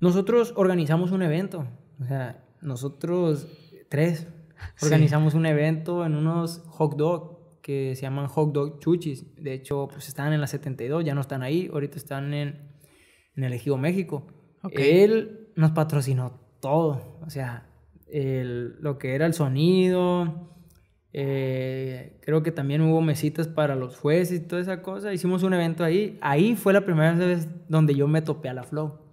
Nosotros organizamos un evento, o sea, nosotros tres organizamos un evento en unos hot dog que se llaman hot dog chuchis. De hecho, pues estaban en la 72, ya no están ahí, ahorita están en, el Ejido México. Él nos patrocinó todo, o sea, lo que era el sonido, eh, creo que también hubo mesitas para los jueces y toda esa cosa. Hicimos un evento ahí. Ahí fue la primera vez donde yo me topé a la Flow.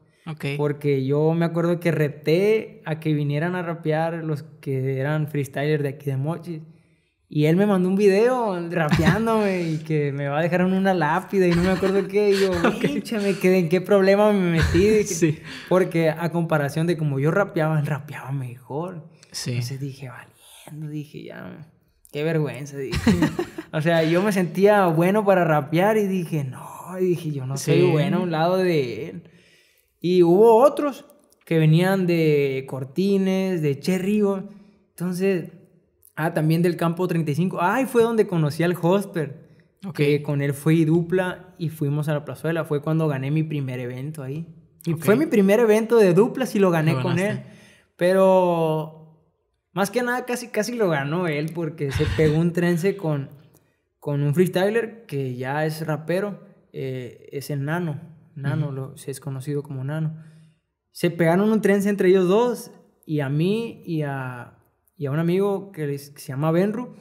Porque yo me acuerdo que reté a que vinieran a rapear los que eran freestylers de aquí de Mochi. Y él me mandó un video rapeándome y que me va a dejar en una lápida y no me acuerdo qué. Y yo, pinche me quedé en qué problema me metí. Porque a comparación de como yo rapeaba, él rapeaba mejor. Sí. Entonces dije, valiendo, dije, ya, qué vergüenza. Dije. o sea, yo me sentía bueno para rapear y dije, no, y dije, yo no soy bueno a un lado de él. Y hubo otros que venían de Cortines, de Cherrigo. Entonces, ah, también del campo 35. Ay, fue donde conocí al Hosper. Que con él fui dupla y fuimos a la plazuela. Fue cuando gané mi primer evento ahí. Y fue mi primer evento de duplas y lo gané con él. Pero más que nada casi, casi lo ganó él porque se pegó un trense con, con un freestyler que ya es rapero, eh, es enano. Nano, se es conocido como Nano. Se pegaron un tren entre ellos dos y a mí y a, un amigo que, les, se llama Benru.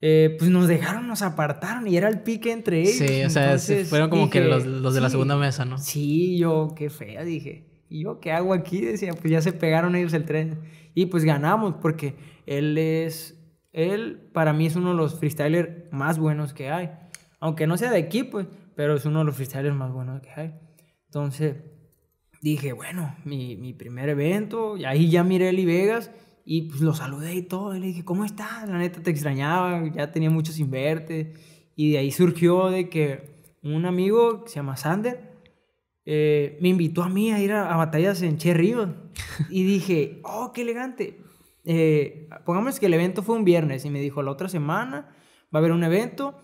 Eh, pues nos dejaron, nos apartaron y era el pique entre ellos. Sí, o sea, fueron como que los, de la segunda mesa, ¿no? Sí, yo, qué fea, dije. ¿Y yo qué hago aquí? Decía, pues ya se pegaron ellos el tren. Y pues ganamos porque él es, él para mí es uno de los freestylers más buenos que hay. Aunque no sea de equipo pero es uno de los freestyles más buenos que hay. Entonces dije, bueno, mi, primer evento, y ahí ya miré Eli Vegas y pues lo saludé y todo. le dije, ¿cómo estás? La neta te extrañaba, ya tenía muchos sin verte. Y de ahí surgió de que un amigo que se llama Sander eh, me invitó a mí a ir a, batallas en Che Ríos. Y dije, oh, qué elegante. Eh, pongamos que el evento fue un viernes y me dijo, la otra semana va a haber un evento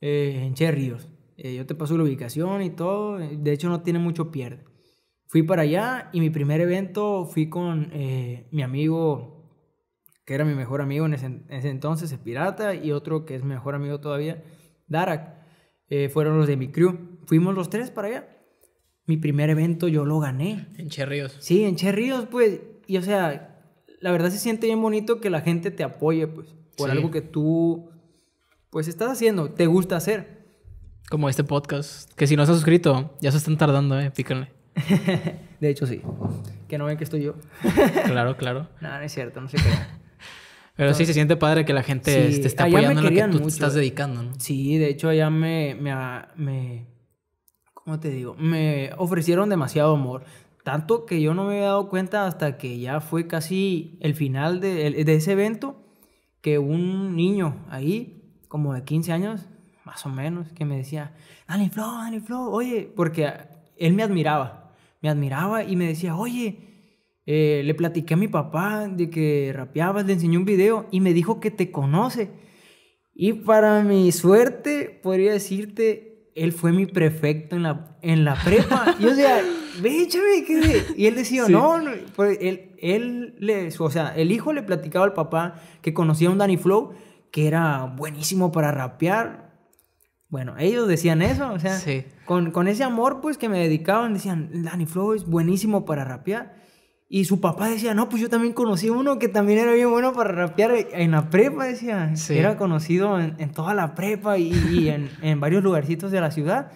eh, en Che Ríos. Eh, yo te paso la ubicación y todo, eh, de hecho no tiene mucho pierde. Fui para allá y mi primer evento fui con eh, mi amigo, que era mi mejor amigo en ese, entonces, el pirata, y otro que es mejor amigo todavía, Darak. fueron los de mi crew. Fuimos los tres para allá. Mi primer evento yo lo gané. En Cherríos. Sí, en Cherríos, pues. Y o sea, la verdad se siente bien bonito que la gente te apoye, pues, por algo que tú, pues, estás haciendo, te gusta hacer. Como este podcast. Que si no se ha suscrito, ya se están tardando, eh. Píquenle... de hecho, sí. Que no ven que estoy yo. claro, claro. No, es cierto, no sé qué... Pero sí se siente padre que la gente te está apoyando en lo que tú estás eh. dedicando, ¿no? Sí, de hecho allá me, me, ¿Cómo te digo? Me ofrecieron demasiado amor. Tanto que yo no me había dado cuenta hasta que ya fue casi el final de, de ese evento que un niño ahí, como de 15 años, más o menos, que me decía, Dani flow, Dani flow, oye, porque él me admiraba, me admiraba y me decía, oye, eh, le platiqué a mi papá de que rapeabas, le enseñé un video y me dijo que te conoce. Y para mi suerte, podría decirte, él fue mi prefecto en la, en la prepa. y o sea, ve, ¿qué? Y él decía, no, pues, él, él le, o sea, el hijo le platicaba al papá que conocía a un Danny Flow, que era buenísimo para rapear, bueno, ellos decían eso, o sea, con, ese amor pues que me dedicaban, decían, Danny Flow es buenísimo para rapear. Y su papá decía, no, pues yo también conocí uno que también era bien bueno para rapear en la prepa, decía. Era conocido en, toda la prepa y, en, varios lugarcitos de la ciudad.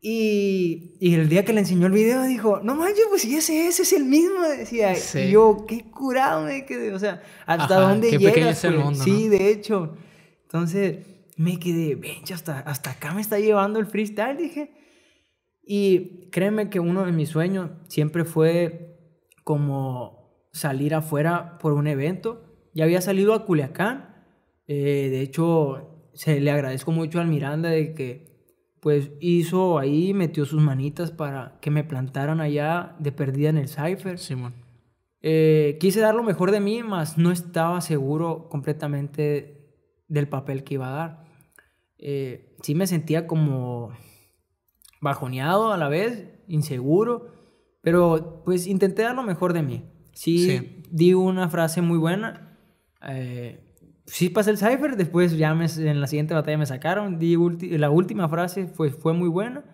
Y, y, el día que le enseñó el video dijo, no manches, pues si ese, ese es el mismo, decía. yo, qué curado me quedé, o sea, hasta dónde llega? Pues? sí, de hecho. Entonces me quedé, venga, hasta, hasta acá me está llevando el freestyle, dije. Y créeme que uno de mis sueños siempre fue como salir afuera por un evento. Ya había salido a Culiacán. Eh, de hecho, se le agradezco mucho al Miranda de que pues hizo ahí, metió sus manitas para que me plantaran allá de perdida en el Cypher. Simón. Eh, quise dar lo mejor de mí, mas no estaba seguro completamente del papel que iba a dar. Eh, sí me sentía como bajoneado a la vez, inseguro, pero pues intenté dar lo mejor de mí. Sí, di una frase muy buena. Eh, sí pasé el cipher, después ya en la siguiente batalla me sacaron. la última frase fue, fue muy buena,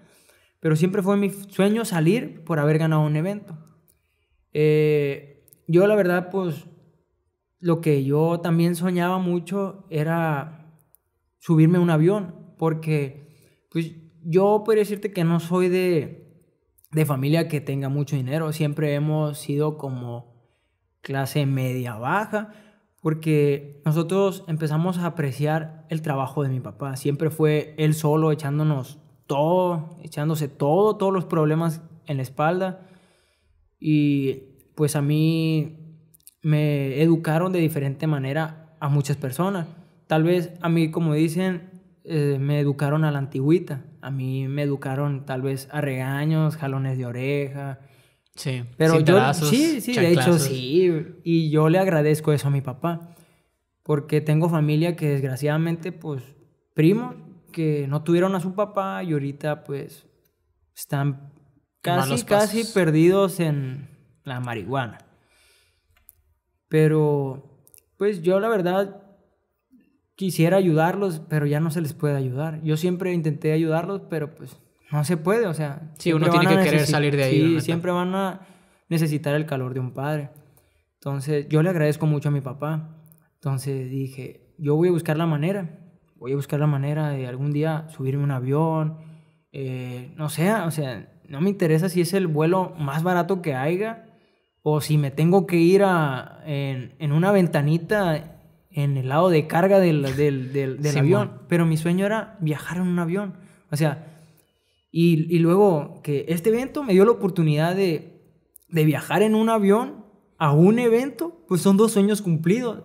pero siempre fue mi sueño salir por haber ganado un evento. Eh, yo la verdad pues lo que yo también soñaba mucho era subirme a un avión, porque pues yo puedo decirte que no soy de, de familia que tenga mucho dinero, siempre hemos sido como clase media baja, porque nosotros empezamos a apreciar el trabajo de mi papá, siempre fue él solo echándonos todo, echándose todo, todos los problemas en la espalda, y pues a mí me educaron de diferente manera a muchas personas. Tal vez a mí, como dicen, eh, me educaron a la antigüita. A mí me educaron tal vez a regaños, jalones de oreja. Sí, pero yo sí, sí, de hecho sí. Y yo le agradezco eso a mi papá. Porque tengo familia que desgraciadamente, pues, primos que no tuvieron a su papá y ahorita, pues, están casi, casi perdidos en la marihuana. Pero, pues yo la verdad quisiera ayudarlos, pero ya no se les puede ayudar. Yo siempre intenté ayudarlos, pero pues no se puede, o sea. Sí, uno tiene que querer salir de ahí. Sí, siempre van a necesitar el calor de un padre. Entonces, yo le agradezco mucho a mi papá. Entonces dije, yo voy a buscar la manera. Voy a buscar la manera de algún día subirme un avión. Eh, no sé, o sea, no me interesa si es el vuelo más barato que haya o si me tengo que ir a, en, una ventanita en el lado de carga del, del, del, avión. Pero mi sueño era viajar en un avión. O sea, y, y luego que este evento me dio la oportunidad de, de, viajar en un avión a un evento, pues son dos sueños cumplidos.